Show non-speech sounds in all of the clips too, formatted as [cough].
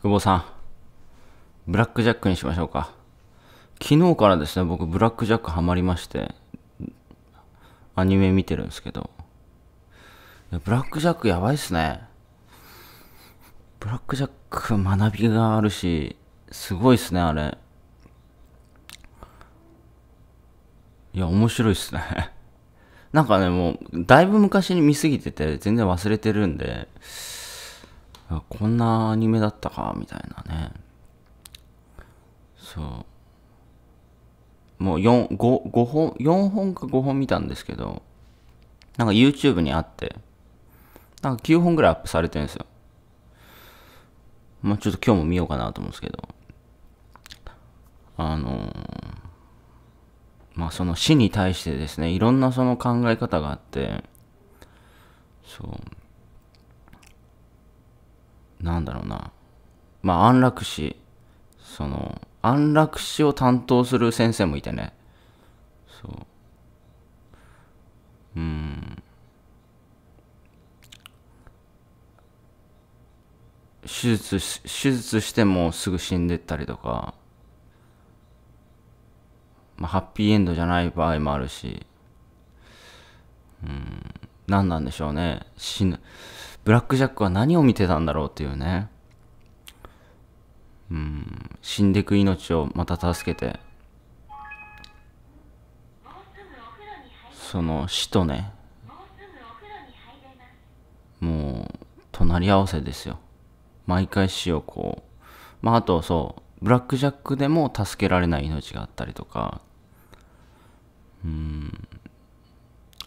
久保さん、ブラックジャックにしましょうか。昨日からですね、僕、ブラックジャックハマりまして、アニメ見てるんですけど、ブラックジャックやばいっすね。ブラックジャック学びがあるし、すごいっすね、あれ。いや、面白いっすね。なんかね、もう、だいぶ昔に見すぎてて、全然忘れてるんで、こんなアニメだったかみたいなねそうもう4 5, 5本4本か5本見たんですけどなんか YouTube にあってなんか9本ぐらいアップされてるんですよまあちょっと今日も見ようかなと思うんですけどあのー、まあその死に対してですねいろんなその考え方があってそうなんだろうな、まあ、安楽死、その、安楽死を担当する先生もいてね、そう。うん。手術し、手術してもすぐ死んでったりとか、まあ、ハッピーエンドじゃない場合もあるし、うん、何なんでしょうね。死ぬ。ブラックジャックは何を見てたんだろうっていうね。うん、死んでく命をまた助けて、その死とね、もう、隣り合わせですよ。毎回死をこう、まああとそう、ブラックジャックでも助けられない命があったりとか、うん、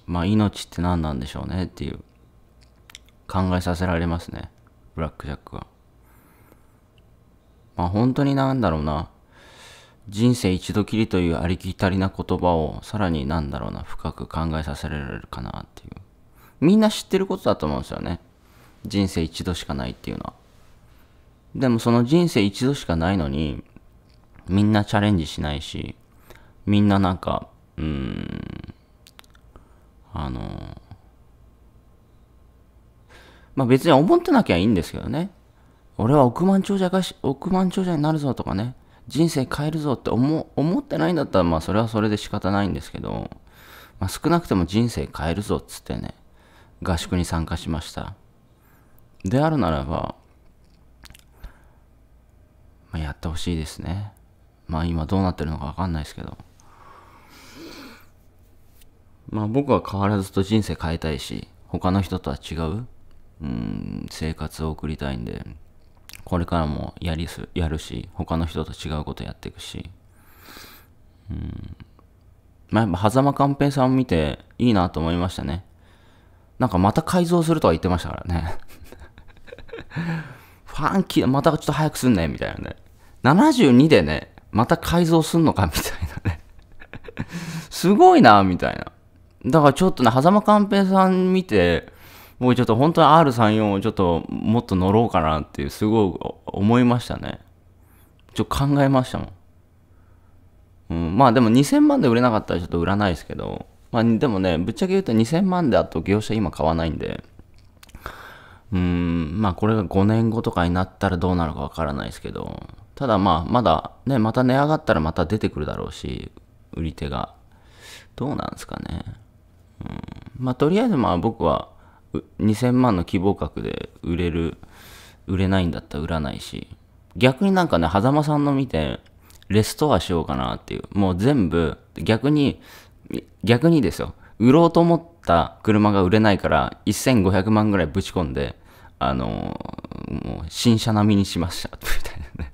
まあ命って何なんでしょうねっていう。考えさせられますね。ブラックジャックは。まあ本当になんだろうな。人生一度きりというありきたりな言葉をさらになんだろうな、深く考えさせられるかなっていう。みんな知ってることだと思うんですよね。人生一度しかないっていうのは。でもその人生一度しかないのに、みんなチャレンジしないし、みんななんか、うーん、あの、まあ別に思ってなきゃいいんですけどね。俺は億万長者が億万長者になるぞとかね、人生変えるぞって思思ってないんだったら、まあそれはそれで仕方ないんですけど、まあ、少なくても人生変えるぞっつってね、合宿に参加しました。であるならば、まあ、やってほしいですね。まあ今どうなってるのかわかんないですけど。まあ僕は変わらずと人生変えたいし、他の人とは違ううん、生活を送りたいんで、これからもやりす、やるし、他の人と違うことやっていくし、うん、まあ、やっぱ、狭間寛平さんを見ていいなと思いましたね。なんかまた改造するとは言ってましたからね。[laughs] ファンキー、またちょっと早くすんね、みたいなね。72でね、また改造すんのか、みたいなね。すごいな、みたいな。だからちょっとね、狭間寛平さん見て、僕ちょっと本当に R34 をちょっともっと乗ろうかなっていうすごい思いましたね。ちょっと考えましたもん。うん、まあでも2000万で売れなかったらちょっと売らないですけど、まあでもね、ぶっちゃけ言うと2000万であと業者今買わないんで、うん、まあこれが5年後とかになったらどうなるかわからないですけど、ただまあまだね、また値上がったらまた出てくるだろうし、売り手が。どうなんですかね。うん、まあとりあえずまあ僕は、2000万の希望額で売れる、売れないんだったら売らないし、逆になんかね、狭間さんの見て、レストアしようかなっていう、もう全部、逆に、逆にですよ、売ろうと思った車が売れないから、1500万ぐらいぶち込んで、あのー、もう新車並みにしました、[laughs] みたいなね。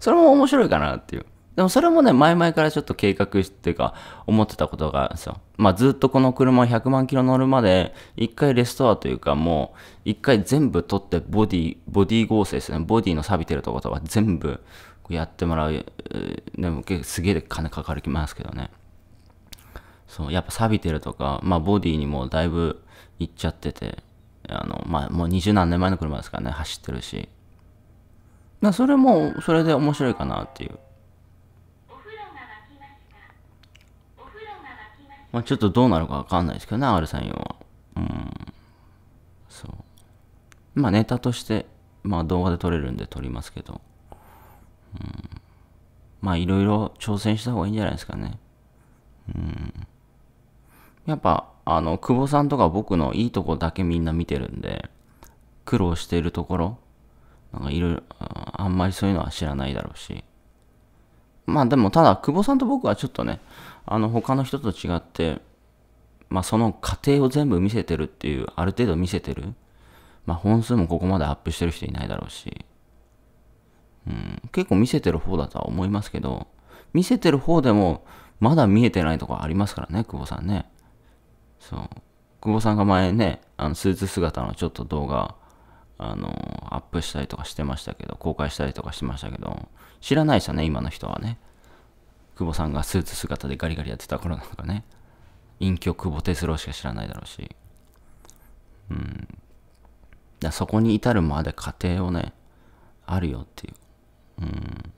それも面白いかなっていう。でもそれもね、前々からちょっと計画してか、思ってたことがあるんですよ。まあずっとこの車100万キロ乗るまで、一回レストアというかもう、一回全部取ってボディ、ボディ合成ですね。ボディの錆びてるとことか全部やってもらう。でもすげえ金かかるきますけどね。そう、やっぱ錆びてるとか、まあボディにもだいぶいっちゃってて、あの、まあもう二十何年前の車ですからね、走ってるし。まあそれも、それで面白いかなっていう。まあ、ちょっとどうなるかわかんないですけどね、R34 は。うん。そう。まあ、ネタとして、まあ、動画で撮れるんで撮りますけど。うん。まあ、いろいろ挑戦した方がいいんじゃないですかね。うん。やっぱ、あの、久保さんとか僕のいいとこだけみんな見てるんで、苦労しているところ、なんかいろいろ、あんまりそういうのは知らないだろうし。まあでもただ、久保さんと僕はちょっとね、あの他の人と違って、まあその過程を全部見せてるっていう、ある程度見せてる。まあ本数もここまでアップしてる人いないだろうし、うん、結構見せてる方だとは思いますけど、見せてる方でもまだ見えてないとこありますからね、久保さんね。そう。久保さんが前ね、あのスーツ姿のちょっと動画あの、アップしたりとかしてましたけど、公開したりとかしてましたけど、知らないですよね、今の人はね。久保さんがスーツ姿でガリガリやってた頃なんかね、隠居久保哲郎しか知らないだろうし。うん。だそこに至るまで過程をね、あるよっていう。うん。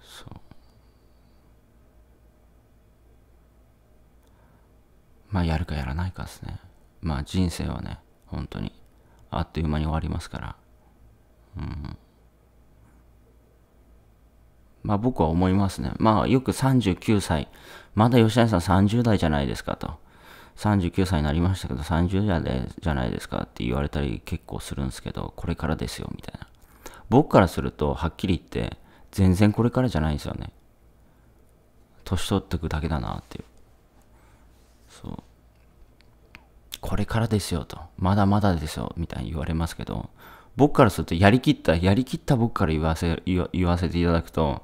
そう。まあ、やるかやらないかですね。まあ人生はね、本当に、あっという間に終わりますから。うん。まあ僕は思いますね。まあよく39歳、まだ吉谷さん30代じゃないですかと。39歳になりましたけど30代でじゃないですかって言われたり結構するんですけど、これからですよみたいな。僕からするとはっきり言って全然これからじゃないんですよね。年取ってくだけだなっていう。そう。これからですよと、まだまだですよ、みたいに言われますけど、僕からすると、やりきった、やりきった僕から言わせ、言わせていただくと、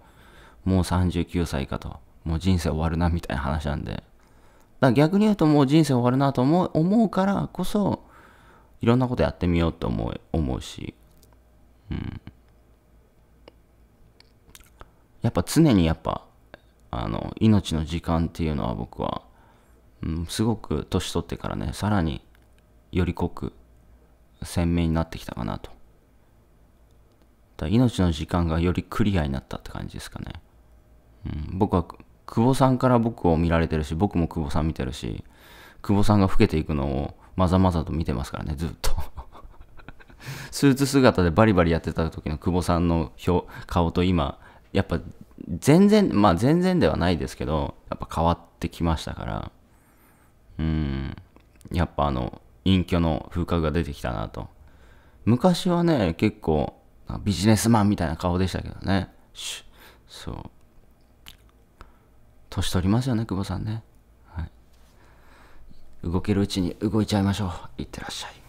もう39歳かと、もう人生終わるな、みたいな話なんで。だから逆に言うと、もう人生終わるなと思う思うからこそ、いろんなことやってみようと思う思うし、うん。やっぱ常にやっぱ、あの、命の時間っていうのは僕は、うん、すごく年取ってからねさらにより濃く鮮明になってきたかなとだ命の時間がよりクリアになったって感じですかね、うん、僕は久保さんから僕を見られてるし僕も久保さん見てるし久保さんが老けていくのをまざまざと見てますからねずっと [laughs] スーツ姿でバリバリやってた時の久保さんの表顔と今やっぱ全然まあ全然ではないですけどやっぱ変わってきましたからうん、やっぱあの、隠居の風格が出てきたなと。昔はね、結構、ビジネスマンみたいな顔でしたけどね。そう。年取りますよね、久保さんね。はい。動けるうちに動いちゃいましょう。いってらっしゃい。